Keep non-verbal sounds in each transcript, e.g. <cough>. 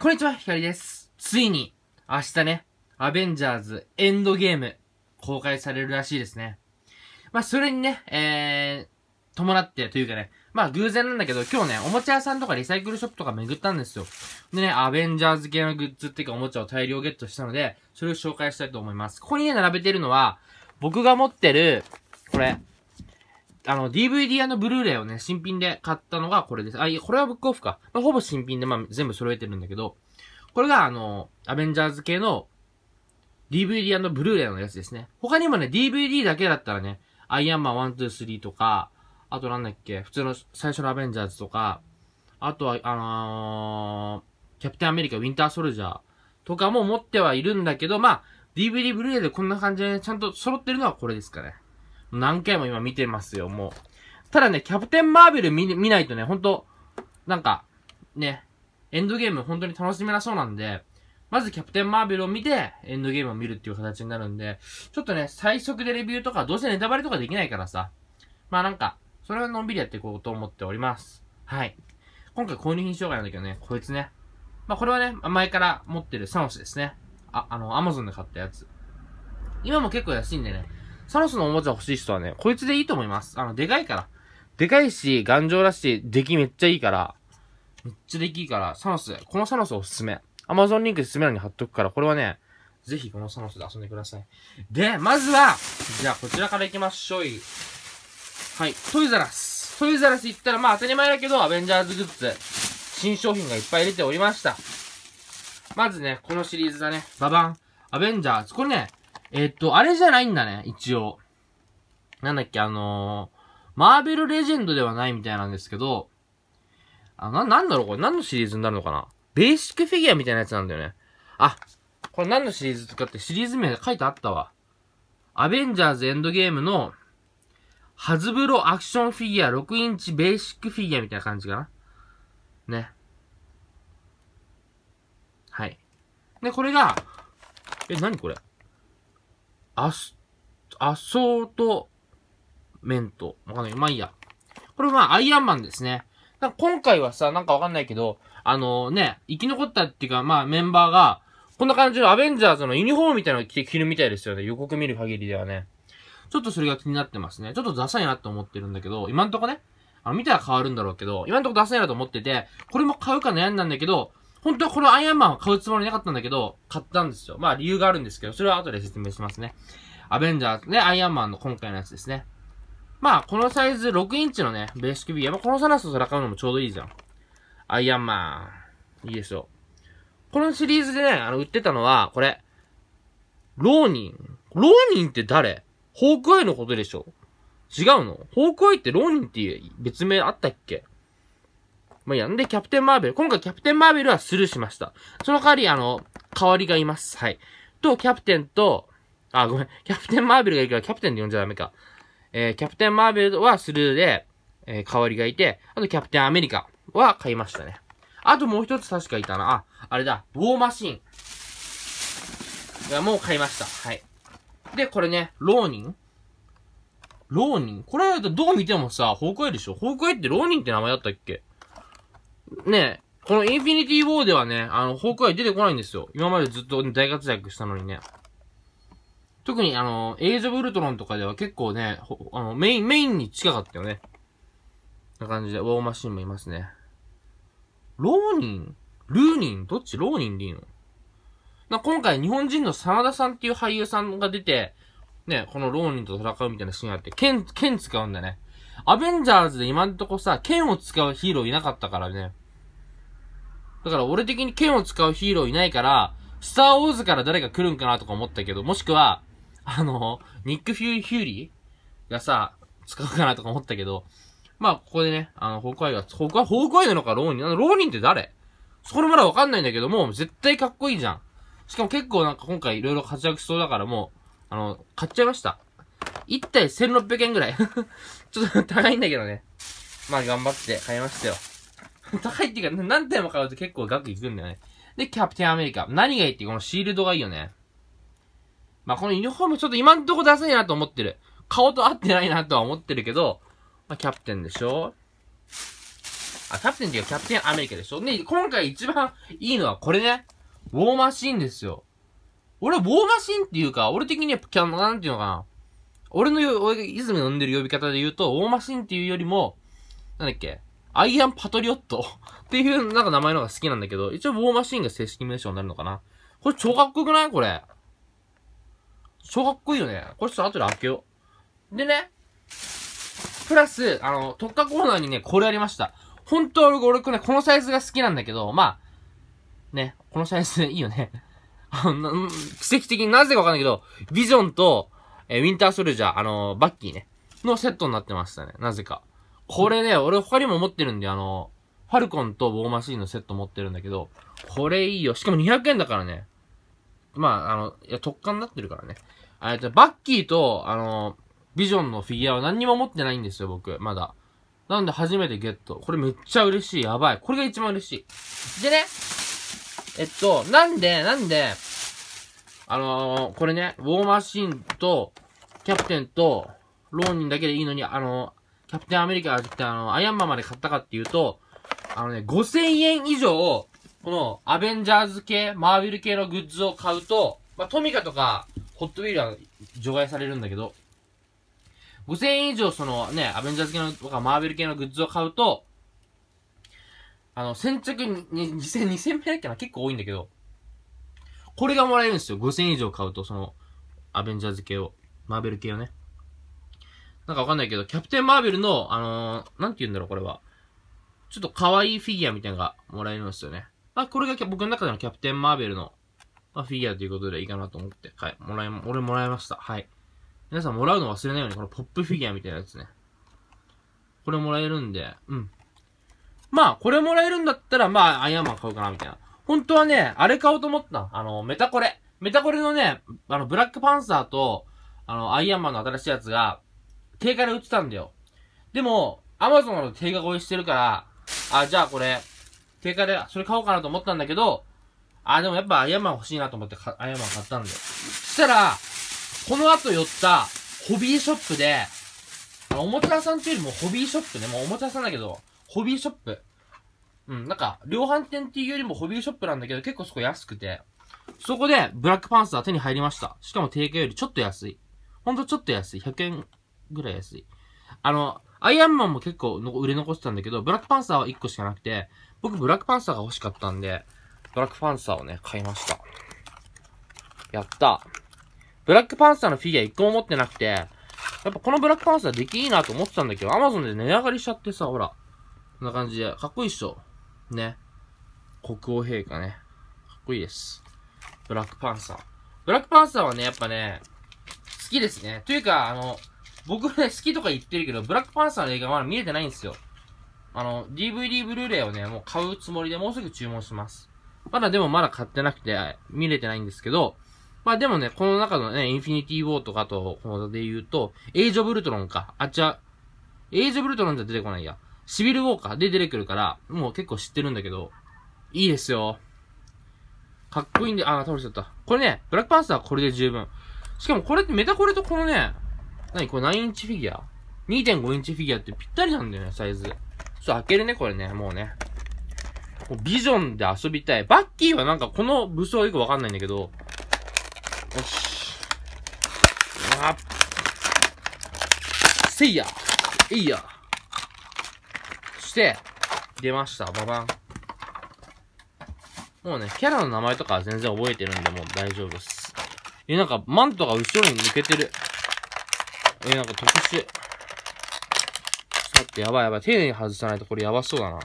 こんにちは、ひかりです。ついに、明日ね、アベンジャーズエンドゲーム、公開されるらしいですね。まあ、それにね、えー、伴ってというかね、まあ、偶然なんだけど、今日ね、おもちゃ屋さんとかリサイクルショップとか巡ったんですよ。でね、アベンジャーズ系のグッズっていうかおもちゃを大量ゲットしたので、それを紹介したいと思います。ここにね、並べてるのは、僕が持ってる、これ、あの、DVD& ブルーレイをね、新品で買ったのがこれです。あ、いや、これはブックオフか。まあ、ほぼ新品で、まあ、全部揃えてるんだけど、これがあの、アベンジャーズ系の DVD& ブルーレイのやつですね。他にもね、DVD だけだったらね、アイアンマン123とか、あとなんだっけ、普通の最初のアベンジャーズとか、あとは、あのー、キャプテンアメリカ、ウィンターソルジャーとかも持ってはいるんだけど、まあ、DVD ブルーレイでこんな感じで、ね、ちゃんと揃ってるのはこれですかね。何回も今見てますよ、もう。ただね、キャプテンマーベル見見ないとね、ほんと、なんか、ね、エンドゲーム本当に楽しめなそうなんで、まずキャプテンマーベルを見て、エンドゲームを見るっていう形になるんで、ちょっとね、最速でレビューとか、どうせネタバレとかできないからさ、まあなんか、それはのんびりやっていこうと思っております。はい。今回購入品紹介なんだけどね、こいつね。まあこれはね、前から持ってるサノスですね。あ、あの、アマゾンで買ったやつ。今も結構安いんでね、サノスのおもちゃ欲しい人はね、こいつでいいと思います。あの、でかいから。でかいし、頑丈だし、出来めっちゃいいから。めっちゃ出来いいから、サノス、このサノスおすすめ。アマゾンリンクで進めるに貼っとくから、これはね、ぜひこのサノスで遊んでください。で、まずは、じゃあこちらから行きましょうい。はい、トイザラス。トイザラス行ったら、まあ当たり前だけど、アベンジャーズグッズ、新商品がいっぱい出ておりました。まずね、このシリーズだね。ババン。アベンジャーズ。これね、えっと、あれじゃないんだね、一応。なんだっけ、あのー、マーベルレジェンドではないみたいなんですけど、あ、な、なんだろうこれ何のシリーズになるのかなベーシックフィギュアみたいなやつなんだよね。あ、これ何のシリーズとかってシリーズ名が書いてあったわ。アベンジャーズエンドゲームの、ハズブロアクションフィギュア6インチベーシックフィギュアみたいな感じかな。ね。はい。で、これが、え、何これアス、アソートメント。わかんない。まあいいや。これまあ、アイアンマンですね。今回はさ、なんかわかんないけど、あのー、ね、生き残ったっていうか、まあメンバーが、こんな感じのアベンジャーズのユニフォームみたいなの着て着るみたいですよね。予告見る限りではね。ちょっとそれが気になってますね。ちょっとダサいなと思ってるんだけど、今んとこね、あの、見たら変わるんだろうけど、今んとこダサいなと思ってて、これも買うか悩んだんだけど、本当はこのアイアンマンは買うつもりなかったんだけど、買ったんですよ。まあ理由があるんですけど、それは後で説明しますね。アベンジャーズね、アイアンマンの今回のやつですね。まあ、このサイズ6インチのね、ベースキクビー。っぱこのサラスと戦うのもちょうどいいじゃん。アイアンマン。いいでしょ。このシリーズでね、あの、売ってたのは、これ。ローニン。ローニンって誰ホークアイのことでしょ違うのホークアイってローニンっていう別名あったっけまあ、いや。んで、キャプテンマーベル。今回キャプテンマーベルはスルーしました。その代わり、あの、代わりがいます。はい。と、キャプテンと、あ、ごめん。キャプテンマーベルがいるから、キャプテンで呼んじゃダメか。えー、キャプテンマーベルはスルーで、えー、代わりがいて、あとキャプテンアメリカは買いましたね。あともう一つ確かいたな。あ、あれだ。ウォーマシン。もう買いました。はい。で、これね、ローニン。ローニンこれどう見てもさ、ホークイでしょホークてイってンって名前だったっけね、このインフィニティウォーではね、あの、ホークアイ出てこないんですよ。今までずっと大活躍したのにね。特にあの、エイジオブ・ウルトロンとかでは結構ね、あの、メイン、メインに近かったよね。な感じで、ウォーマシンもいますね。ローニンルーニンどっちローニンでいいのな今回日本人の真田さんっていう俳優さんが出て、ね、このローニンと戦うみたいなシーンがあって、剣、剣使うんだね。アベンジャーズで今んとこさ、剣を使うヒーローいなかったからね。だから俺的に剣を使うヒーローいないから、スターウォーズから誰が来るんかなとか思ったけど、もしくは、あの、ニック・フュー・ヒューリーがさ、使うかなとか思ったけど、まあ、ここでね、あの、ホークアイが、ホークアイ、ホークアイなのか、ローニン。あの、ローニンって誰それまだわかんないんだけども、絶対かっこいいじゃん。しかも結構なんか今回いろいろ活躍しそうだからもう、あの、買っちゃいました。1体1600円ぐらいちょっと <laughs> 高いんだけどね。まあ頑張って買いましたよ。<laughs> 高いっていうか、何点も買うと結構額いくんだよね。で、キャプテンアメリカ。何がいいってこのシールドがいいよね。まあこのユニフォームちょっと今んとこダサいなと思ってる。顔と合ってないなとは思ってるけど、まあキャプテンでしょあ、キャプテンっていうかキャプテンアメリカでしょで、今回一番いいのはこれね。ウォーマシーンですよ。俺、ウォーマシーンっていうか、俺的には、なんていうのかな。俺のよ、俺が泉の呼んでる呼び方で言うと、ーマシンっていうよりも、なんだっけ、アイアンパトリオット <laughs> っていう、なんか名前の方が好きなんだけど、一応ウォーマシンが正式名称になるのかな。これ超かっこよくないこれ。超かっこいいよね。これちょっと後で開けよう。でね、プラス、あの、特化コーナーにね、これありました。本当は俺、俺、ね、このサイズが好きなんだけど、まあ、ね、このサイズいいよね。あの、奇跡的になぜかわかんないけど、ビジョンと、えー、ウィンターソルジャー、あのー、バッキーね、のセットになってましたね。なぜか。これね、俺他にも持ってるんで、あのー、ファルコンとボーマシーンのセット持ってるんだけど、これいいよ。しかも200円だからね。まあ、あの、いや、特価になってるからね。あと、バッキーと、あの、ビジョンのフィギュアは何にも持ってないんですよ、僕。まだ。なんで初めてゲット。これめっちゃ嬉しい。やばい。これが一番嬉しい。でね、えっと、なんで、なんで、あのー、これね、ウォーマシンと、キャプテンと、ローニンだけでいいのに、あのー、キャプテンアメリカってあのー、アイアンマンまで買ったかっていうと、あのね、5000円以上、この、アベンジャーズ系、マーベル系のグッズを買うと、まあ、トミカとか、ホットウィールは除外されるんだけど、5000円以上そのね、アベンジャーズ系のとか、マーベル系のグッズを買うと、あの、先着に、2000、2000名だっけな結構多いんだけど、これがもらえるんですよ。5000円以上買うと、その、アベンジャーズ系を。マーベル系をね。なんかわかんないけど、キャプテンマーベルの、あのー、なんて言うんだろう、これは。ちょっと可愛いフィギュアみたいなのがもらえるんですよね。あ、これが僕の中でのキャプテンマーベルの、まあ、フィギュアということでいいかなと思って、はい、もらえ、俺もらいました。はい。皆さんもらうの忘れないように、このポップフィギュアみたいなやつね。これもらえるんで、うん。まあ、これもらえるんだったら、まあ、アイアンマン買うかな、みたいな。本当はね、あれ買おうと思ったあの、メタコレ。メタコレのね、あの、ブラックパンサーと、あの、アイアンマンの新しいやつが、定価で売ってたんだよ。でも、アマゾンの定価超えしてるから、あ、じゃあこれ、定価で、それ買おうかなと思ったんだけど、あ、でもやっぱアイアンマン欲しいなと思って、アイアンマン買ったんだよ。そしたら、この後寄ったホビーショップで、あの、おもちゃ屋さんっていうよりもホビーショップね、もうおもちゃ屋さんだけど、ホビーショップ。うん、なんか、量販店っていうよりもホビーショップなんだけど、結構そこ安くて、そこでブラックパンサー手に入りました。しかも定価よりちょっと安い。ほんとちょっと安い。100円ぐらい安い。あの、アイアンマンも結構の売れ残ってたんだけど、ブラックパンサーは1個しかなくて、僕ブラックパンサーが欲しかったんで、ブラックパンサーをね、買いました。やった。ブラックパンサーのフィギュア1個も持ってなくて、やっぱこのブラックパンサーできいいなと思ってたんだけど、アマゾンで値上がりしちゃってさ、ほら、こんな感じで、かっこいいっしょ。ね。国王陛下ね。かっこいいです。ブラックパンサー。ブラックパンサーはね、やっぱね、好きですね。というか、あの、僕ね、好きとか言ってるけど、ブラックパンサーの映画まだ見れてないんですよ。あの、DVD ブルーレイをね、もう買うつもりでもうすぐ注文します。まだでもまだ買ってなくて、見れてないんですけど、まあでもね、この中のね、インフィニティウォーとかと、こので言うと、エイジョブルトロンか。あっちゃ、エイジョブルトロンじゃ出てこないや。シビルウォーカーで出てくるから、もう結構知ってるんだけど、いいですよ。かっこいいんで、あ、倒れちゃった。これね、ブラックパンサーはこれで十分。しかもこれってメタコレとこのね、なにこれ何インチフィギュア ?2.5 インチフィギュアってぴったりなんだよね、サイズ。ちょっと開けるね、これね、もうね。ビジョンで遊びたい。バッキーはなんかこの武装よくわかんないんだけど。よし。あせいやえいや、出ました。ババン。もうね、キャラの名前とかは全然覚えてるんで、もう大丈夫です。え、なんか、マントが後ろに抜けてる。え、なんか特殊。ちょっと待って、やばいやばい。丁寧に外さないとこれやばそうだな。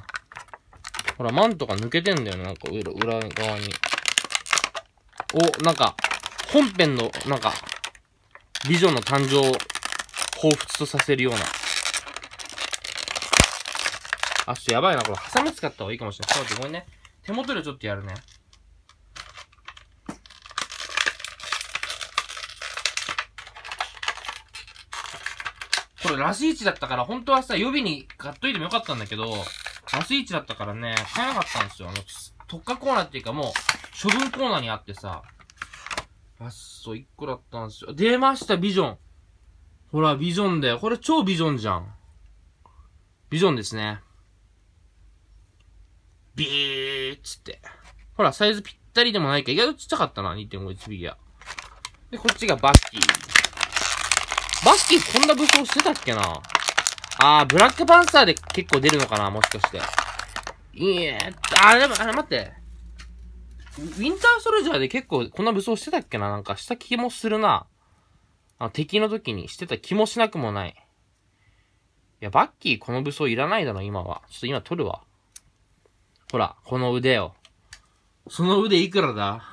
ほら、マントが抜けてんだよね。なんか裏、裏側に。お、なんか、本編の、なんか、ビジョンの誕生を彷彿とさせるような。あ、ちょっとやばいな。これ、ハサミ使った方がいいかもしれない。ちょっとごめんね。手元でちょっとやるね。これ、ラス1だったから、本当はさ、予備に買っといてもよかったんだけど、ラス1だったからね、買えなかったんですよ。あの、特化コーナーっていうか、もう、処分コーナーにあってさ、あっそ、1個だったんですよ。出ました、ビジョン。ほら、ビジョンだよ。これ超ビジョンじゃん。ビジョンですね。ビーッつって。ほら、サイズぴったりでもないか。意外とちっちゃかったな、2.51ビギア。で、こっちがバッキー。バッキーこんな武装してたっけなあー、ブラックパンサーで結構出るのかな、もしかして。いえ、あれ、でも、あれ待って。ウィンターソルジャーで結構こんな武装してたっけななんかした気もするな。あの、敵の時にしてた気もしなくもない。いや、バッキーこの武装いらないだろ、今は。ちょっと今取るわ。ほら、この腕を。その腕いくらだ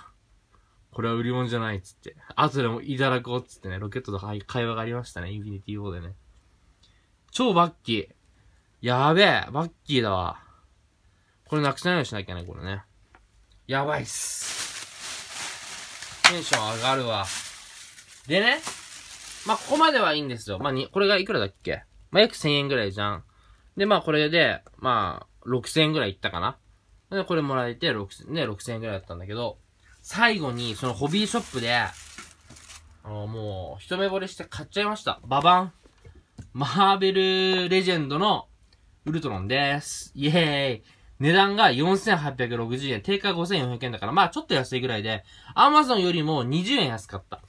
これは売り物じゃないっつって。後でもいただこうっつってね、ロケットと会話がありましたね、インフィニティ4ーでね。超バッキー。やべえ、バッキーだわ。これなくしないようにしなきゃね、これね。やばいっす。テンション上がるわ。でね、まあ、ここまではいいんですよ。まあ、に、これがいくらだっけまあ、約1000円ぐらいじゃん。で、まあ、これで、まあ、6000円ぐらいいったかな。で、これもらえて、6000、ね、6000円ぐらいだったんだけど、最後に、そのホビーショップで、あの、もう、一目惚れして買っちゃいました。ババン。マーベルレジェンドのウルトロンです。イェーイ。値段が4860円、定価5400円だから、まあちょっと安いぐらいで、アマゾンよりも20円安かった。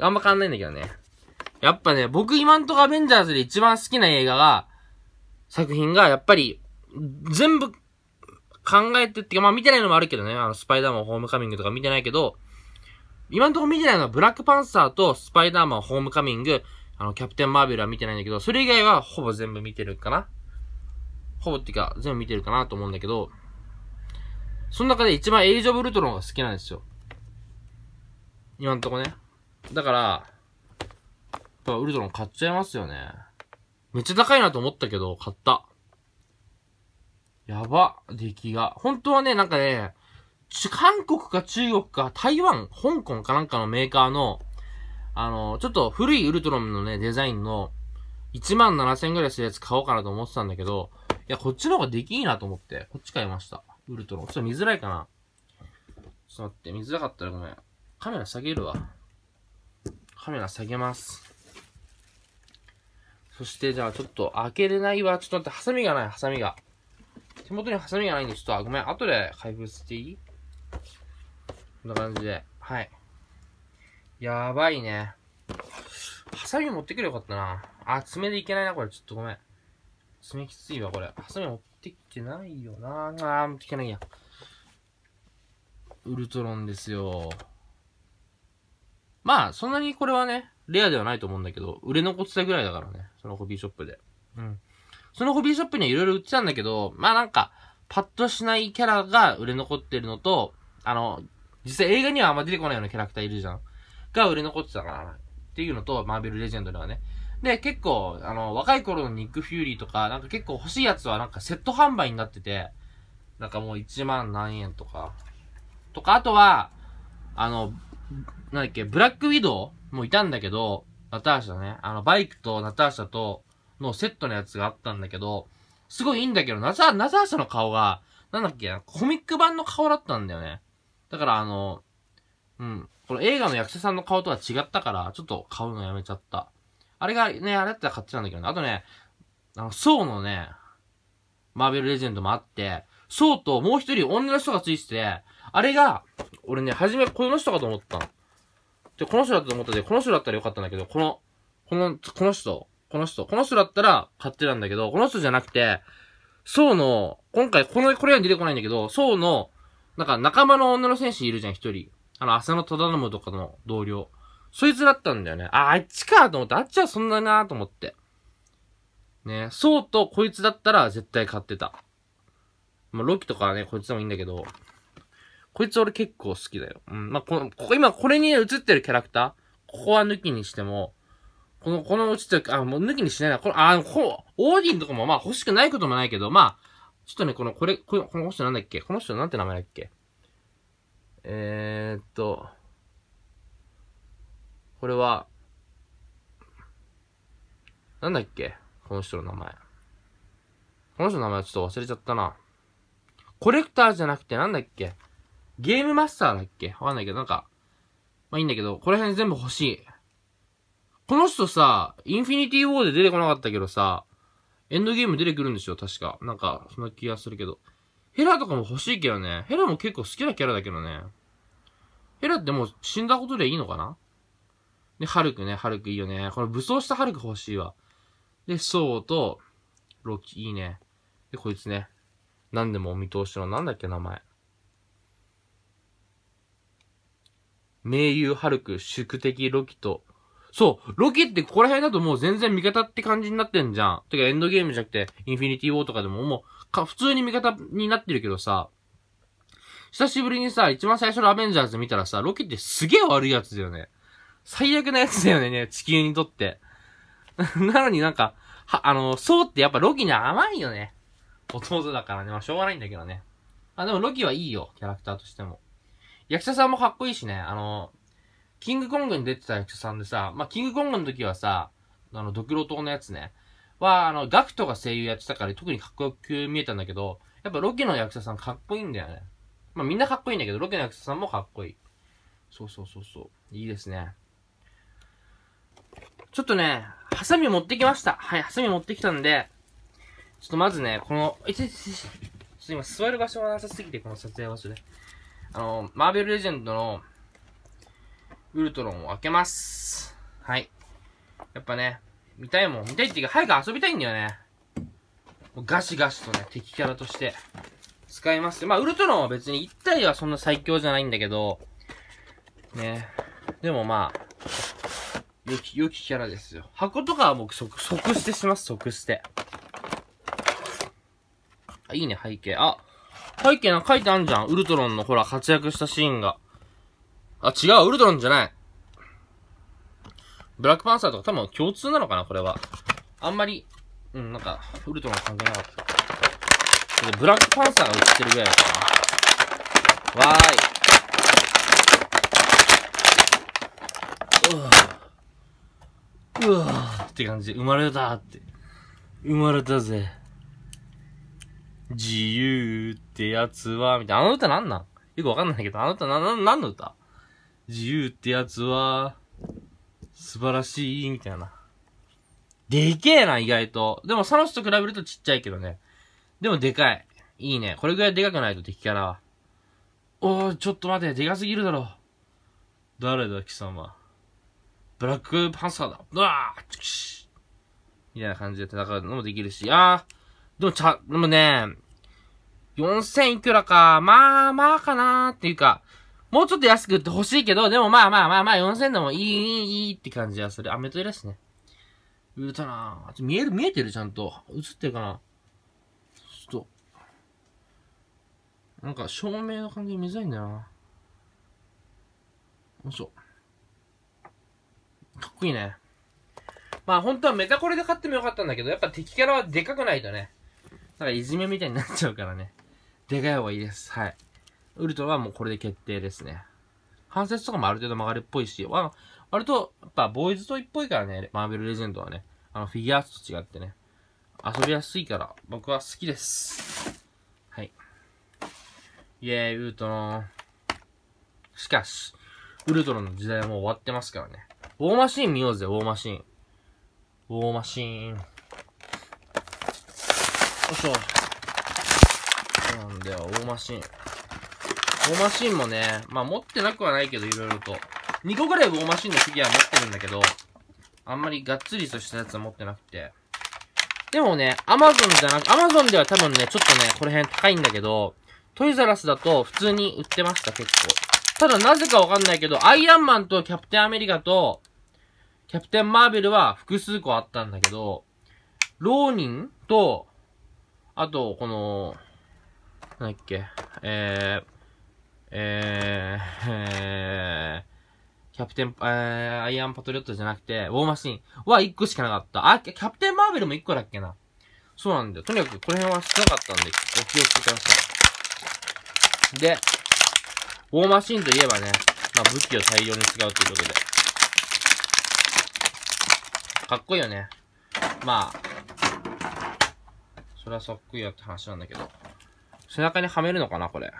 <laughs> あんま変わんないんだけどね。やっぱね、僕今んとこアベンジャーズで一番好きな映画が、作品が、やっぱり、全部考えてってまあ見てないのもあるけどね、あの、スパイダーマンホームカミングとか見てないけど、今のところ見てないのはブラックパンサーとスパイダーマンホームカミング、あの、キャプテンマーベルは見てないんだけど、それ以外はほぼ全部見てるかな。ほぼっていうか、全部見てるかなと思うんだけど、その中で一番エイジオブルトロンが好きなんですよ。今んとこね。だから、やっぱウルトロン買っちゃいますよね。めっちゃ高いなと思ったけど、買った。やば、出来が。本当はね、なんかね、韓国か中国か台湾、香港かなんかのメーカーの、あの、ちょっと古いウルトラムのね、デザインの、1万7000円ぐらいするやつ買おうかなと思ってたんだけど、いや、こっちの方が出来いいなと思って、こっち買いました。ウルトラ。ちょっと見づらいかな。ちょっと待って、見づらかったらごめん。カメラ下げるわ。カメラ下げます。そして、じゃあちょっと開けれないわ。ちょっと待って、ハサミがない、ハサミが。手元にハサミがないんで、ちょっと、ごめん、後で開封していいこんな感じで。はい。やばいね。ハサミ持ってくればよかったな。あ、爪でいけないな、これ。ちょっとごめん。爪きついわ、これ。ハサミ持ってきてないよな。あー、持ってきてないや。ウルトロンですよ。まあ、そんなにこれはね、レアではないと思うんだけど、売れ残ってたぐらいだからね。そのホビーショップで。うん。そのホビーショップにはいろいろ売ってたんだけど、まあなんか、パッとしないキャラが売れ残ってるのと、あの、実際映画にはあんま出てこないようなキャラクターいるじゃん。が売れ残ってたかな。っていうのと、マーベルレジェンドではね。で、結構、あの、若い頃のニック・フューリーとか、なんか結構欲しいやつはなんかセット販売になってて、なんかもう1万何円とか。とか、あとは、あの、なんだっけ、ブラックウィドウもいたんだけど、ナターシャね。あの、バイクとナターシャと、のセットのやつがあったんだけど、すごいいいんだけど、ナザー、ナザーんの顔が、なんだっけコミック版の顔だったんだよね。だからあの、うん、この映画の役者さんの顔とは違ったから、ちょっと買うのやめちゃった。あれがね、あれだったら買っちゃうんだけどね。あとね、あの、ソーのね、マーベルレジェンドもあって、ソうともう一人女の人がついてて、あれが、俺ね、初めこの人かと思ったの。で、この人だと思ったで、この人だったらよかったんだけど、この、この、この人、この人。この人だったら買ってたんだけど、この人じゃなくて、そうの、今回、この、これは出てこないんだけど、そうの、なんか仲間の女の選手いるじゃん、一人。あの、浅野忠信とかの同僚。そいつだったんだよね。あ、あっちかと思って、あっちはそんなになと思って。ね、そうとこいつだったら絶対買ってた。まあ、ロキとかはね、こいつでもいいんだけど、こいつ俺結構好きだよ。うん、まあ、この、ここ、今これに映ってるキャラクター、ここは抜きにしても、この、このちょっと、あ、もう抜きにしないな。これ、あ、こオーディンとかもまあ欲しくないこともないけど、まあ、ちょっとね、この、これ、この、この人なんだっけこの人なんて名前だっけえー、っと、これは、なんだっけこの人の名前。この人の名前ちょっと忘れちゃったな。コレクターじゃなくてなんだっけゲームマスターだっけわかんないけど、なんか、まあいいんだけど、これ辺全部欲しい。この人さ、インフィニティウォーで出てこなかったけどさ、エンドゲーム出てくるんですよ、確か。なんか、そんな気がするけど。ヘラとかも欲しいけどね。ヘラも結構好きなキャラだけどね。ヘラってもう死んだことでいいのかなで、ハルクね、ハルクいいよね。この武装したハルク欲しいわ。で、ソウと、ロキ、いいね。で、こいつね。何でもお見通しの、なんだっけ、名前。名優ハルク、宿敵ロキと、そう、ロキってここら辺だともう全然味方って感じになってんじゃん。てかエンドゲームじゃなくて、インフィニティウォーとかでももう、か、普通に味方になってるけどさ、久しぶりにさ、一番最初のアベンジャーズ見たらさ、ロキってすげえ悪いやつだよね。最悪なやつだよね、地球にとって。<laughs> なのになんか、は、あの、そうってやっぱロキに甘いよね。弟だからね、まあしょうがないんだけどね。あ、でもロキはいいよ、キャラクターとしても。役者さんもかっこいいしね、あの、キングコングに出てた役者さんでさ、まあ、キングコングの時はさ、あの、ドクロ島のやつね、は、あの、ガクトが声優やってたから特にかっこよく見えたんだけど、やっぱロケの役者さんかっこいいんだよね。まあ、みんなかっこいいんだけど、ロケの役者さんもかっこいい。そうそうそうそう。いいですね。ちょっとね、ハサミ持ってきました。はい、ハサミ持ってきたんで、ちょっとまずね、この、いちいちち、ちょっと今座る場所がなさすぎて、この撮影場所で。あの、マーベルレジェンドのウルトロンを開けます。はい。やっぱね、見たいもん。見たいっていうか、早く遊びたいんだよね。ガシガシとね、敵キャラとして使います。まあ、ウルトロンは別に1体はそんな最強じゃないんだけど、ね。でもまあ、良き、良きキャラですよ。箱とかは僕即、即捨てします、即捨て。あ、いいね、背景。あ、背景な書いてあんじゃん。ウルトロンのほら、活躍したシーンが。あ、違う、ウルトロンじゃない。ブラックパンサーとか多分共通なのかな、これは。あんまり、うん、なんか、ウルトロン関係なかった。ブラックパンサーが映ってるぐらいだからな。わーい。うわうわって感じで、生まれたって。生まれたぜ。自由ってやつは、みたいな。あの歌なんなんよくわかんないけど、あの歌な、な、なんの歌自由ってやつは、素晴らしい、みたいな。でけえな、意外と。でも、サノスと比べるとちっちゃいけどね。でも、でかい。いいね。これぐらいでかくないと敵キャラは。おー、ちょっと待て、でかすぎるだろ。誰だ、貴様。ブラックパンサーだ。うわーチシみたいな感じで戦うのもできるし。あー、でもちゃ、でもね、4000いくらか、まあまあかなーっていうか、もうちょっと安く売ってほしいけど、でもまあまあまあまあ、4000でもいい、いい、いいって感じはする。アメトイだしね。売れたなぁ。見える、見えてるちゃんと。映ってるかなちょっと。なんか、照明の感じ見づらいんだよな。よいしょ。かっこいいね。まあ本当はメタコレで買ってもよかったんだけど、やっぱ敵キャラはでかくないとね。だからいじめみたいになっちゃうからね。でかい方がいいです。はい。ウルトラはもうこれで決定ですね。関節とかもある程度曲がるっぽいし、わ割と、やっぱボーイズトイっぽいからね、マーベルレジェンドはね、あのフィギュアーツと違ってね、遊びやすいから僕は好きです。はい。イェーイ、ウルトロしかし、ウルトロの時代はもう終わってますからね。ウォーマシーン見ようぜ、ウォーマシーン。ウォーマシーン。よいしょ。なんだよ、ウォーマシーン。ウォーマシンもね、まあ持ってなくはないけど、いろいろと。2個ぐらいウォーマシンのフィギュア持ってるんだけど、あんまりがっつりとしたやつは持ってなくて。でもね、アマゾンじゃなく、アマゾンでは多分ね、ちょっとね、この辺高いんだけど、トイザラスだと普通に売ってました、結構。ただなぜかわかんないけど、アイアンマンとキャプテンアメリカと、キャプテンマーベルは複数個あったんだけど、ローニンと、あと、この、なんだっけ、えー、えー、えー、キャプテン、えー、アイアンパトリオットじゃなくて、ウォーマシンは1個しかなかった。あ、キャプテンマーベルも1個だっけな。そうなんだよ。とにかくこの辺は少なかったんで、お気をつけください。で、ウォーマシンといえばね、まあ武器を大量に使うということで。かっこいいよね。まあ、そりゃそっくりやって話なんだけど。背中にはめるのかな、これ。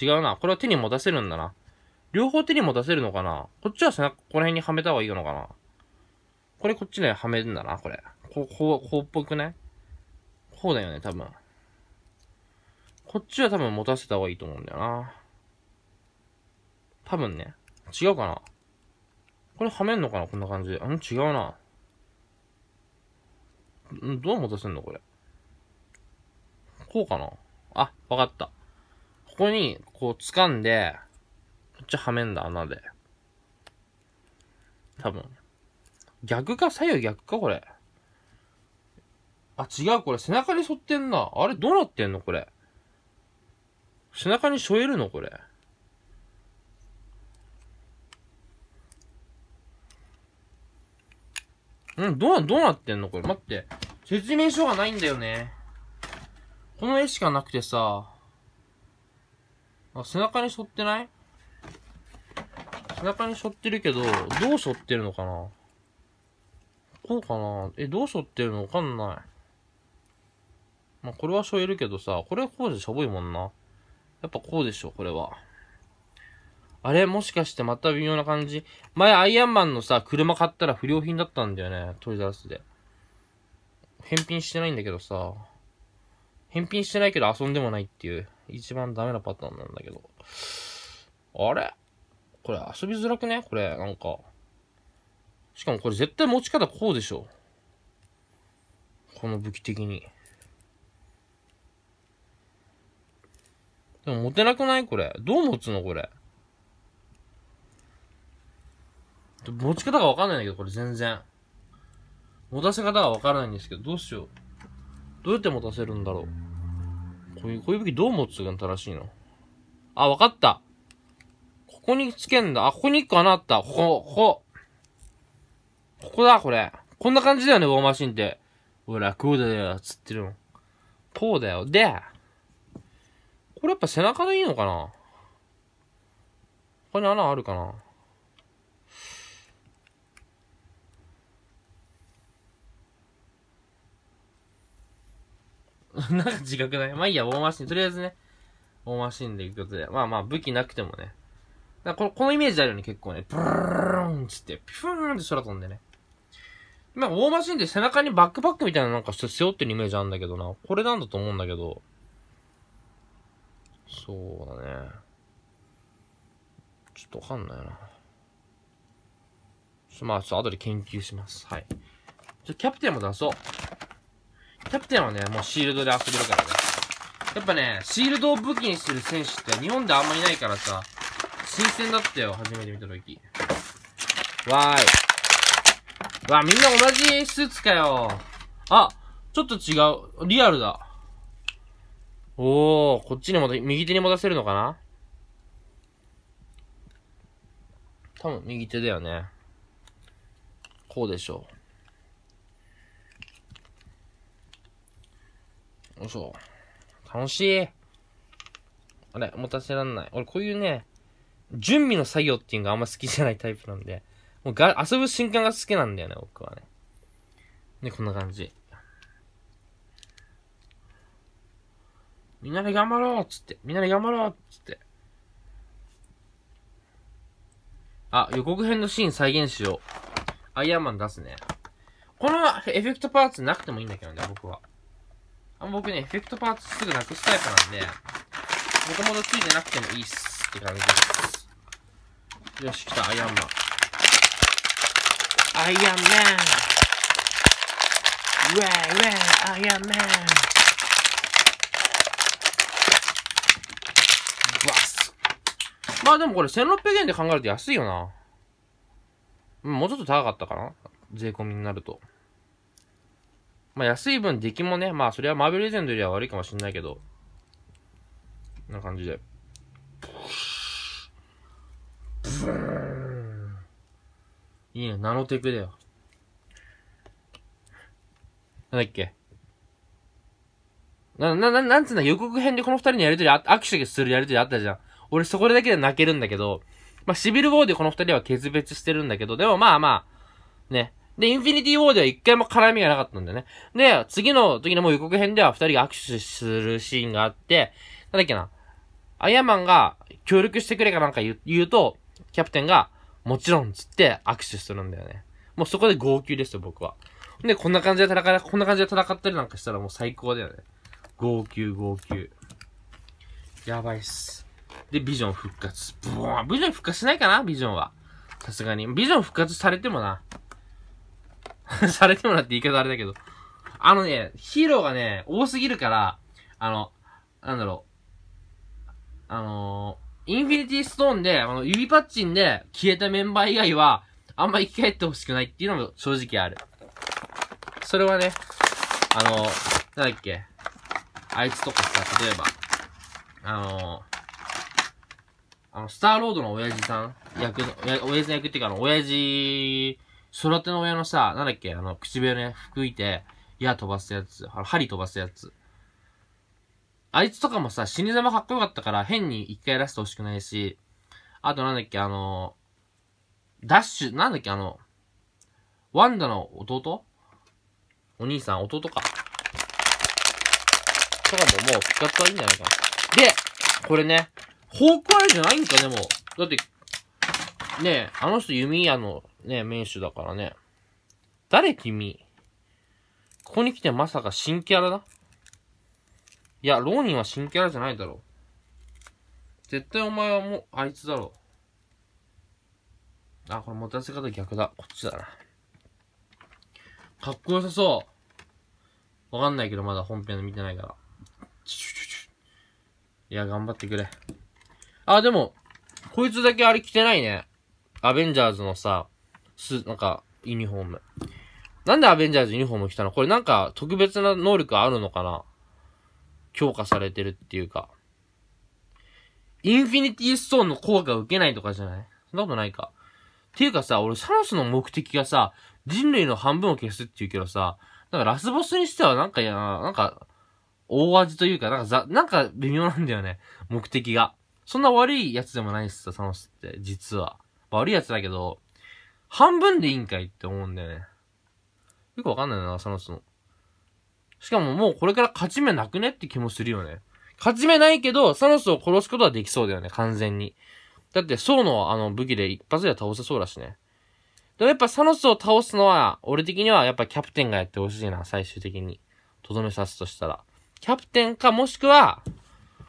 違うな。これは手に持たせるんだな。両方手に持たせるのかなこっちは背中、この辺にはめた方がいいのかなこれこっちね、はめるんだな、これ。こう、こう、こうっぽくねこうだよね、多分。こっちは多分持たせた方がいいと思うんだよな。多分ね。違うかなこれはめんのかなこんな感じで。うん、違うな。どう持たせんのこれ。こうかなあ、わかった。ここに、こう掴んで、こっちはめんだ、穴で。多分。逆か左右逆かこれ。あ、違う、これ背中に沿ってんな。あれ、どうなってんのこれ。背中に沿えるのこれ。うん、どう、どうなってんのこれ。待って。説明書がないんだよね。この絵しかなくてさ。あ、背中に沿ってない背中に沿ってるけど、どう沿ってるのかなこうかなえ、どう沿ってるのわかんない。まあ、これはしえるけどさ、これはこうでしょぼいもんな。やっぱこうでしょ、これは。あれもしかしてまた微妙な感じ前、アイアンマンのさ、車買ったら不良品だったんだよね。トイザラスで。返品してないんだけどさ。返品してないけど遊んでもないっていう。一番ダメなパターンなんだけど。あれこれ遊びづらくねこれ、なんか。しかもこれ絶対持ち方こうでしょ。この武器的に。でも持てなくないこれ。どう持つのこれ。持ち方がわかんないんだけど、これ全然。持たせ方がわからないんですけど、どうしよう。どうやって持たせるんだろう。小指、武器どう持つが正しいのあ、わかった。ここにつけんだ。あ、ここに一個穴あった。ここ、ここ。ここだ、これ。こんな感じだよね、ウォーマシンって。ほら、こうだよ、つってるの。こうだよ。で、これやっぱ背中でいいのかなここに穴あるかな <laughs> なんか自覚ないまあいいや、大マシン。とりあえずね、大マシンでいくことで。まあまあ、武器なくてもね。だこのこのイメージあるように結構ね、ブルーンってって、ピューンって空飛んでね。まあ、大マシンで背中にバックパックみたいななんか背負ってるイメージあるんだけどな。これなんだと思うんだけど。そうだね。ちょっとわかんないな。まあ、ちょっと後で研究します。はい。じゃ、キャプテンも出そう。キャプテンはね、もうシールドで遊べるからね。やっぱね、シールドを武器にする選手って日本であんまりいないからさ、新鮮だったよ、初めて見た時。わーい。わ、みんな同じスーツかよ。あ、ちょっと違う。リアルだ。おー、こっちにも、右手に持たせるのかな多分右手だよね。こうでしょう。よいしょ。楽しい。あれ、持たせらんない。俺、こういうね、準備の作業っていうのがあんま好きじゃないタイプなんで、もうが遊ぶ瞬間が好きなんだよね、僕はね。ね、こんな感じ。みんなで頑張ろうっつって。みんなで頑張ろうっつって。あ、予告編のシーン再現しよう。アイアンマン出すね。このエフェクトパーツなくてもいいんだけどね、僕は。僕ね、エフェクトパーツすぐなくすタイプなんで、もともとついてなくてもいいっすって感じです。よし、来た、アイアンマン。アイアンマンウェイウェイアイアンマンバスまあでもこれ1600円で考えると安いよな。もうちょっと高かったかな税込みになると。まあ、安い分出来もね、まあ、それはマーベルレジェンドよりは悪いかもしんないけど、こんな感じで。いいね、ナノテクだよ。なんだっけ。な、な、ななんつうんだ、予告編でこの二人のやりとり、あ、握手するやりとりあったじゃん。俺そこだけで泣けるんだけど、まあ、シビルウォーでこの二人は決別してるんだけど、でもまあまあ、ね、で、インフィニティウォーでは一回も絡みがなかったんだよね。で、次の時のもう予告編では二人が握手するシーンがあって、なんだっけな、アイアンマンが協力してくれかなんか言うと、キャプテンが、もちろんつって握手するんだよね。もうそこで号泣ですよ、僕は。で、こんな感じで戦い、こんな感じで戦ったりなんかしたらもう最高だよね。号泣、号泣。やばいっす。で、ビジョン復活。ブーン。ビジョン復活しないかなビジョンは。さすがに。ビジョン復活されてもな。<laughs> されてもらって言い方あれだけど。あのね、ヒーローがね、多すぎるから、あの、なんだろう。あのー、インフィニティストーンで、あの、指パッチンで消えたメンバー以外は、あんま生き返ってほしくないっていうのも正直ある。それはね、あのー、なんだっけ。あいつとかさ、例えば、あのー、あの、スターロードの親父さん役の、親父の役っていうか、あの、親父育ての親のさ、なんだっけ、あの、唇ね、吹いて、矢飛ばすやつ、針飛ばすやつ。あいつとかもさ、死に様かっこよかったから、変に一回やらせてほしくないし、あとなんだっけ、あの、ダッシュ、なんだっけ、あの、ワンダの弟お兄さん、弟か。とかももう復活はいいんじゃないかな。で、これね、ホークアイじゃないんかでもだって、ねえ、あの人弓矢のね、名手だからね。誰君ここに来てまさか新キャラだいや、浪人は新キャラじゃないだろう。絶対お前はもう、あいつだろう。あ、これ持たせ方逆だ。こっちだな。かっこよさそう。わかんないけど、まだ本編で見てないから。いや、頑張ってくれ。あ、でも、こいつだけあれ着てないね。アベンジャーズのさ、す、なんか、ユニフォーム。なんでアベンジャーズユニフォーム着たのこれなんか特別な能力あるのかな強化されてるっていうか。インフィニティストーンの効果を受けないとかじゃないそんなことないか。っていうかさ、俺サノスの目的がさ、人類の半分を消すって言うけどさ、なんかラスボスにしてはなんかやな、なんか、大味というか、なんかざ、なんか微妙なんだよね。目的が。そんな悪いやつでもないっすよ、サノスって、実は。悪いやつだけど、半分でいいんかいって思うんだよね。よくわかんないな、サノスの。しかももうこれから勝ち目なくねって気もするよね。勝ち目ないけど、サノスを殺すことはできそうだよね、完全に。だって、ソウのあの武器で一発で倒せそうだしね。でもやっぱサノスを倒すのは、俺的にはやっぱキャプテンがやってほしいな、最終的に。とどめさすとしたら。キャプテンか、もしくは、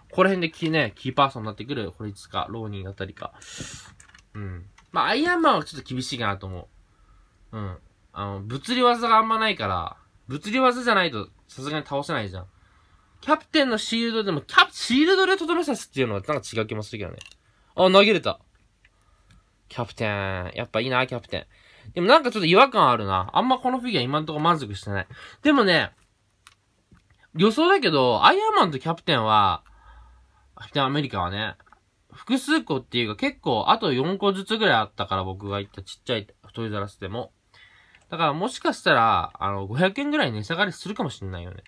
ここら辺でキーね、キーパーソンになってくる、これいつか、ローニーったりか。うん。まあ、アイアンマンはちょっと厳しいかなと思う。うん。あの、物理技があんまないから、物理技じゃないとさすがに倒せないじゃん。キャプテンのシールドでも、キャプ、シールドでとどめさすっていうのはなんか違う気もするけどね。あ、投げれた。キャプテン。やっぱいいな、キャプテン。でもなんかちょっと違和感あるな。あんまこのフィギュア今んとこ満足してない。でもね、予想だけど、アイアンマンとキャプテンは、キャプテンアメリカはね、複数個っていうか結構あと4個ずつぐらいあったから僕が行ったちっちゃいトイザラスでも。だからもしかしたら、あの、500円ぐらい値下がりするかもしんないよね。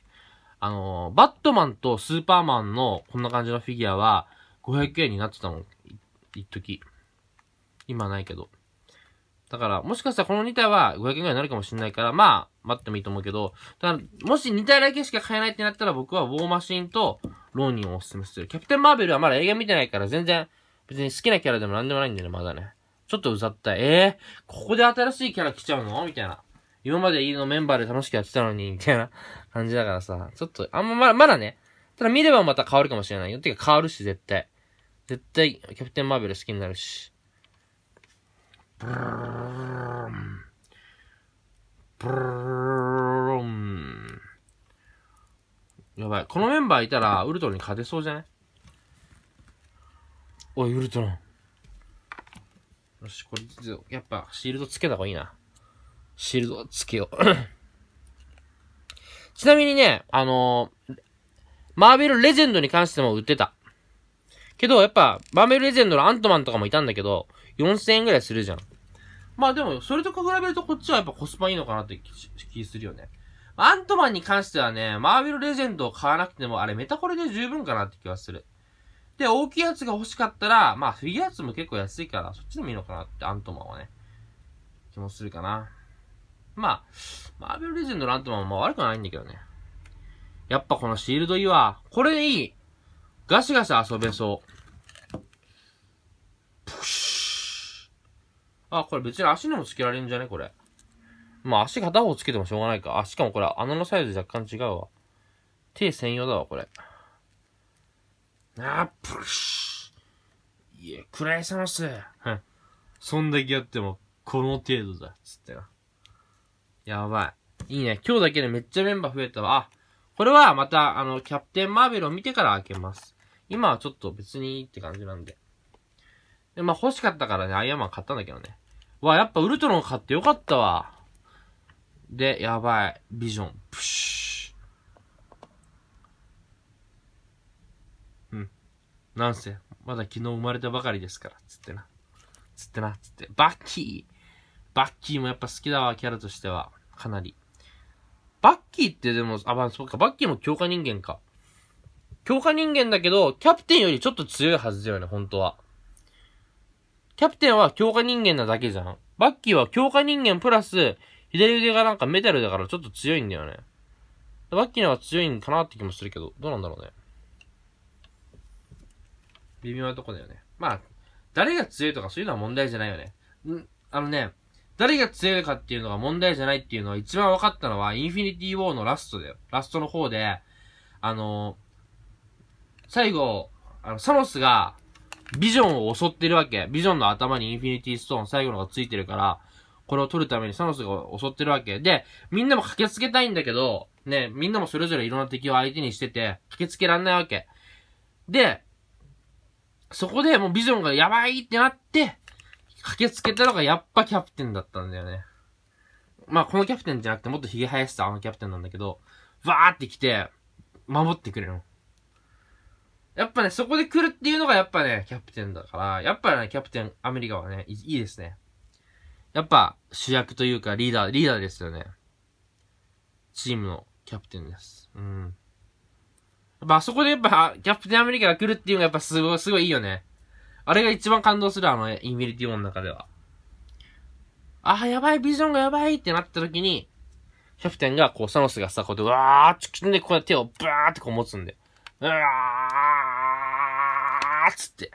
あの、バットマンとスーパーマンのこんな感じのフィギュアは500円になってたもん。一時今ないけど。だから、もしかしたらこの2体は500円ぐらいになるかもしれないから、まあ、待ってもいいと思うけど、だから、もし2体だけしか買えないってなったら僕はウォーマシンとローニンをおすすめする。キャプテンマーベルはまだ映画見てないから全然、別に好きなキャラでも何でもないんだよね、まだね。ちょっとうざったい。えぇ、ー、ここで新しいキャラ来ちゃうのみたいな。今までいいのメンバーで楽しくやってたのに、みたいな <laughs> 感じだからさ。ちょっと、あんままだ、まだね。ただ見ればまた変わるかもしれないよ。てか変わるし、絶対。絶対、キャプテンマーベル好きになるし。ブルーン、ブルーン。やばい。このメンバーいたら、ウルトラに勝てそうじゃないおい、ウルトラン。よし、これ、やっぱ、シールドつけた方がいいな。シールドつけよう。<coughs> ちなみにね、あのー、マーベルレジェンドに関しても売ってた。けど、やっぱ、マーベルレジェンドのアントマンとかもいたんだけど、4000円ぐらいするじゃん。まあでも、それと比べるとこっちはやっぱコスパいいのかなって気するよね。アントマンに関してはね、マーベルレジェンドを買わなくても、あれメタコレで十分かなって気はする。で、大きいやつが欲しかったら、まあフィギュアやつも結構安いから、そっちでもいいのかなってアントマンはね、気もするかな。まあ、マーベルレジェンドのアントマンも悪くないんだけどね。やっぱこのシールドいいわ。これいいガシガシ遊べそう。プシュあ、これ別に足にもつけられるんじゃねこれ。まあ足片方つけてもしょうがないか。あ、しかもこれ穴のサイズ若干違うわ。手専用だわ、これ。あ、プルシいえ、暗いさます。はい。そんだけやっても、この程度だ。つってな。やばい。いいね。今日だけでめっちゃメンバー増えたわ。あ、これはまた、あの、キャプテンマーベルを見てから開けます。今はちょっと別にいいって感じなんで。で、まあ欲しかったからね、アイアンマン買ったんだけどね。わ、やっぱウルトロン買ってよかったわ。で、やばい。ビジョン。プシュうん。なんせ、まだ昨日生まれたばかりですから、つってな。つってな、つって。バッキーバッキーもやっぱ好きだわ、キャラとしては。かなり。バッキーってでも、あ、まあ、そうか、バッキーも強化人間か。強化人間だけど、キャプテンよりちょっと強いはずだよね、本当は。キャプテンは強化人間なだけじゃん。バッキーは強化人間プラス、左腕がなんかメタルだからちょっと強いんだよね。バッキーの方が強いんかなって気もするけど、どうなんだろうね。微妙なとこだよね。まあ、誰が強いとかそういうのは問題じゃないよね。ん、あのね、誰が強いかっていうのが問題じゃないっていうのは一番分かったのは、インフィニティ・ウォーのラストだよ。ラストの方で、あのー、最後、あの、サノスが、ビジョンを襲ってるわけ。ビジョンの頭にインフィニティストーン、最後のがついてるから、これを取るためにサノスが襲ってるわけ。で、みんなも駆けつけたいんだけど、ね、みんなもそれぞれいろんな敵を相手にしてて、駆けつけらんないわけ。で、そこでもうビジョンがやばいってなって、駆けつけたのがやっぱキャプテンだったんだよね。まあ、このキャプテンじゃなくてもっとヒゲ生やしたあのキャプテンなんだけど、わーって来て、守ってくれるの。やっぱね、そこで来るっていうのがやっぱね、キャプテンだから、やっぱね、キャプテンアメリカはね、いいですね。やっぱ主役というかリーダー、リーダーですよね。チームのキャプテンです。うん。やっぱあそこでやっぱ、キャプテンアメリカが来るっていうのがやっぱすごい、すごいいいよね。あれが一番感動する、あの、インフィニティオンの中では。ああ、やばい、ビジョンがやばいってなった時に、キャプテンがこう、サノスがさ、こうやって、わーって、で、こうやって手をバーってこう持つんで。うわーーっつって。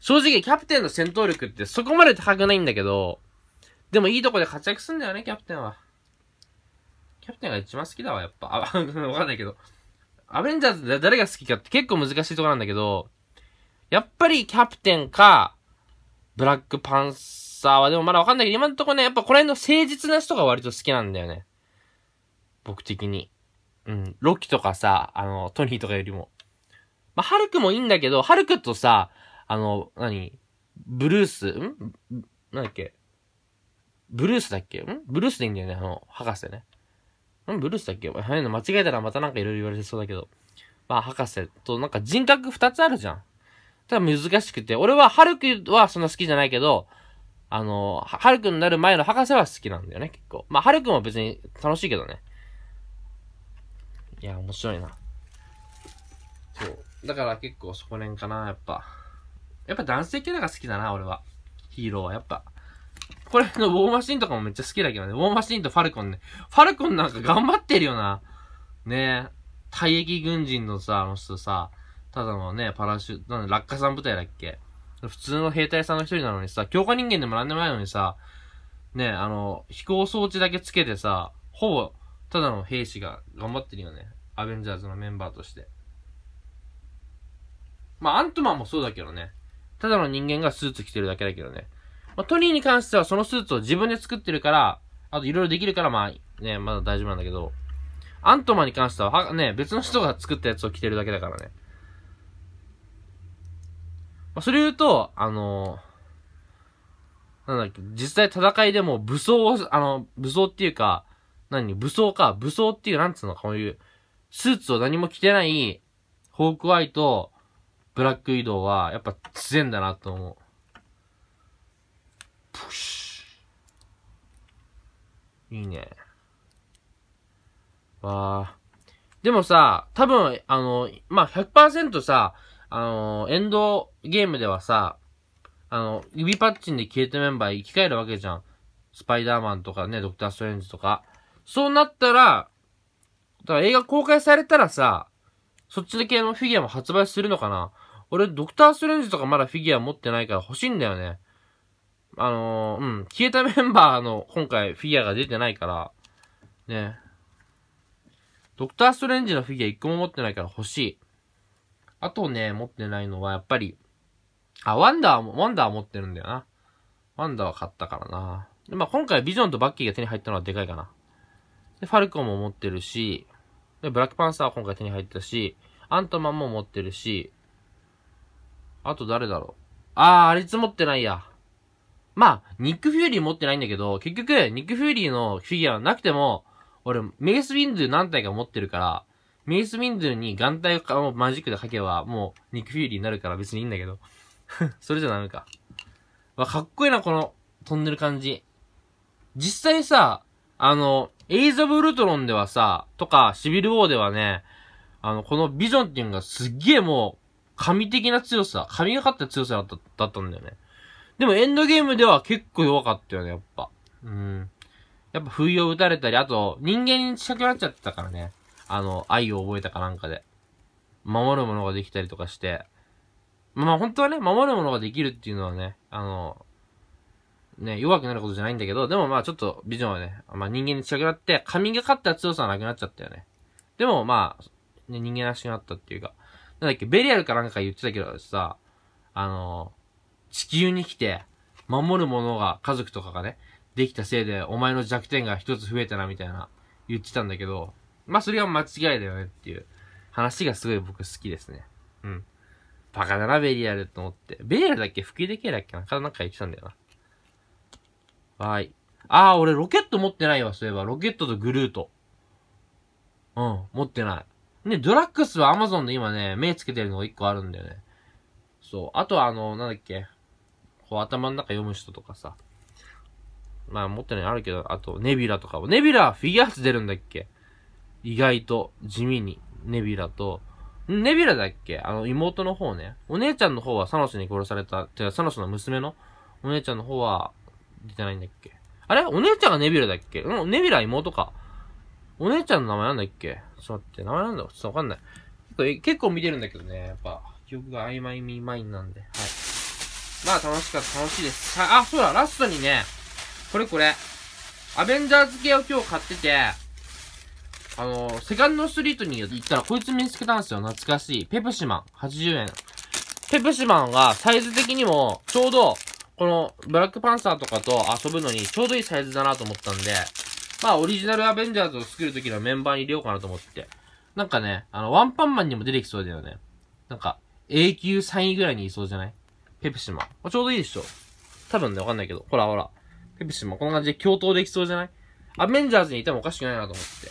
正直、キャプテンの戦闘力ってそこまで高くないんだけど、でもいいとこで活躍すんだよね、キャプテンは。キャプテンが一番好きだわ、やっぱ。あ、<laughs> わかんないけど。アベンジャーズで誰が好きかって結構難しいとこなんだけど、やっぱりキャプテンか、ブラックパンサーはでもまだわかんないけど、今のところね、やっぱこの辺の誠実な人が割と好きなんだよね。僕的に。うん。ロキとかさ、あの、トニーとかよりも。まあ、ハルクもいいんだけど、ハルクとさ、あの、何ブルース、んなんだっけブルースだっけんブルースでいいんだよね、あの、博士ね。んブルースだっけ早いの間違えたらまたなんかいろいろ言われてそうだけど。まあ、博士と、なんか人格二つあるじゃん。ただ難しくて、俺は、ハルクはそんな好きじゃないけど、あの、ハルクになる前の博士は好きなんだよね、結構。まあ、ハルクも別に楽しいけどね。いや、面白いな。そう。だから結構そこねんかな、やっぱ。やっぱ男性キャラが好きだな、俺は。ヒーローは。やっぱ。これのウォーマシンとかもめっちゃ好きだけどね。ウォーマシンとファルコンね。ファルコンなんか頑張ってるよな。ねえ。退役軍人のさ、あの人さ、ただのね、パラシュート、落下ん部隊だっけ普通の兵隊さんの一人なのにさ、強化人間でもなんでもないのにさ、ね、あの、飛行装置だけつけてさ、ほぼ、ただの兵士が頑張ってるよね。アベンジャーズのメンバーとして。まあ、アントマンもそうだけどね。ただの人間がスーツ着てるだけだけどね。まあ、トニーに関してはそのスーツを自分で作ってるから、あといろいろできるから、まあ、ね、まだ大丈夫なんだけど、アントマンに関しては、は、ね、別の人が作ったやつを着てるだけだからね。まあ、それ言うと、あのー、なんだっけ、実際戦いでも武装を、あの、武装っていうか、何、武装か、武装っていう、なんつうの、こういう、スーツを何も着てない、ホークアイと、ブラック移動は、やっぱ強いんだなと思う。プシュ。いいね。わー。でもさ、多分、あの、まあ、100%さ、あの、エンドゲームではさ、あの、指パッチンで消えたメンバー生き返るわけじゃん。スパイダーマンとかね、ドクター・ストレンジとか。そうなったら、だから映画公開されたらさ、そっちの系のフィギュアも発売するのかな俺、ドクター・ストレンジとかまだフィギュア持ってないから欲しいんだよね。あのー、うん、消えたメンバーの今回フィギュアが出てないから、ね。ドクター・ストレンジのフィギュア1個も持ってないから欲しい。あとね、持ってないのはやっぱり、あ、ワンダーも、ワンダー持ってるんだよな。ワンダーは買ったからな。でまあ今回ビジョンとバッキーが手に入ったのはでかいかな。で、ファルコンも持ってるし、で、ブラックパンサーは今回手に入ったし、アントマンも持ってるし、あと誰だろう。あー、あれつ持ってないや。まあ、ニック・フューリー持ってないんだけど、結局、ニック・フューリーのフィギュアはなくても、俺、メイス・ウィンドゥ何体か持ってるから、メイス・ウィンドゥに眼帯をマジックで書けば、もう、ニック・フューリーになるから別にいいんだけど。<laughs> それじゃダメか。わ、かっこいいな、この、飛んでる感じ。実際さ、あの、エイズ・オブ・ウルトロンではさ、とか、シビル・ウォーではね、あの、このビジョンっていうのがすっげえもう、神的な強さ、神がかった強さだっただったんだよね。でもエンドゲームでは結構弱かったよね、やっぱ。うん。やっぱ不意を打たれたり、あと、人間に近くなっちゃってたからね。あの、愛を覚えたかなんかで。守るものができたりとかして。まあ本当はね、守るものができるっていうのはね、あの、ね、弱くなることじゃないんだけど、でもまあちょっとビジョンはね、まあ人間に近くなって、神がかった強さはなくなっちゃったよね。でもまあ、ね、人間らしくなったっていうか、なんだっけ、ベリアルかなんか言ってたけどさ、あの、地球に来て、守るものが、家族とかがね、できたせいで、お前の弱点が一つ増えたな、みたいな、言ってたんだけど、まあ、それは間違いだよねっていう話がすごい僕好きですね。うん。バカだな、ベリアルと思って。ベリアルだっけ吹きでけえだっけななんか言ってたんだよな。はい。ああ、俺ロケット持ってないわ、そういえば。ロケットとグルート。うん、持ってない。ね、ドラッグスはアマゾンで今ね、目つけてるのが一個あるんだよね。そう。あとはあの、なんだっけ。こう頭の中読む人とかさ。まあ、持ってないあるけど、あと、ネビラとかも。ネビラフィギュアーツ出るんだっけ意外と、地味に。ネビラと、ネビラだっけあの、妹の方ね。お姉ちゃんの方はサノスに殺された、てか、サノスの娘のお姉ちゃんの方は、出てないんだっけあれお姉ちゃんがネビラだっけうん、ネビラ妹か。お姉ちゃんの名前なんだっけちょっと待って、名前なんだろちょっとわかんない。結構、結構見てるんだけどね、やっぱ、記憶が曖昧未満なんで、はい。まあ、楽しかった、楽しいです。あ、そうだ、ラストにね、これこれ、アベンジャーズ系を今日買ってて、あのセカンドストリートに行ったらこいつ見つけたんですよ。懐かしい。ペプシマン。80円。ペプシマンがサイズ的にもちょうど、このブラックパンサーとかと遊ぶのにちょうどいいサイズだなと思ったんで、まあ、オリジナルアベンジャーズを作るときのメンバーに入れようかなと思って。なんかね、あの、ワンパンマンにも出てきそうだよね。なんか、A 級3位ぐらいにいそうじゃないペプシマちょうどいいでしょ多分ね、わかんないけど。ほらほら。ペプシマこんな感じで共闘できそうじゃないアベンジャーズにいてもおかしくないなと思って。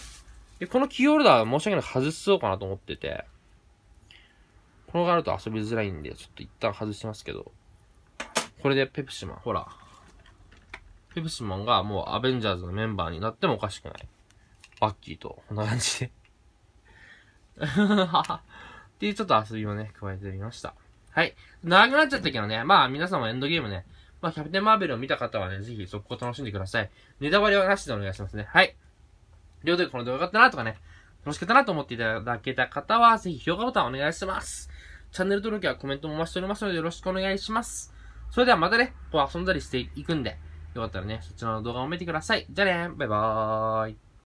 で、このキーホルダーは申し訳ない外そうかなと思ってて。このがあると遊びづらいんで、ちょっと一旦外しますけど。これでペプシマほら。ペプスマンがもうアベンジャーズのメンバーになってもおかしくない。バッキーと、<laughs> こんな感じでっていうちょっと遊びをね、加えてみました。はい。長くなっちゃったけどね、まあ皆さんもエンドゲームね、まあキャプテンマーベルを見た方はね、ぜひ速攻楽しんでください。ネタバレはなしでお願いしますね。はい。両手この動画良かったなとかね、楽しかったなと思っていただけた方は、ぜひ評価ボタンお願いします。チャンネル登録やコメントもちしておりますのでよろしくお願いします。それではまたね、こう遊んだりしていくんで、よかったらね、そちらの動画も見てください。じゃあねバイバーイ